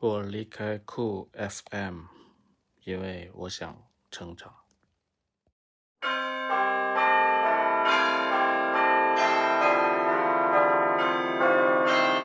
我离开酷 FM，因为我想成长。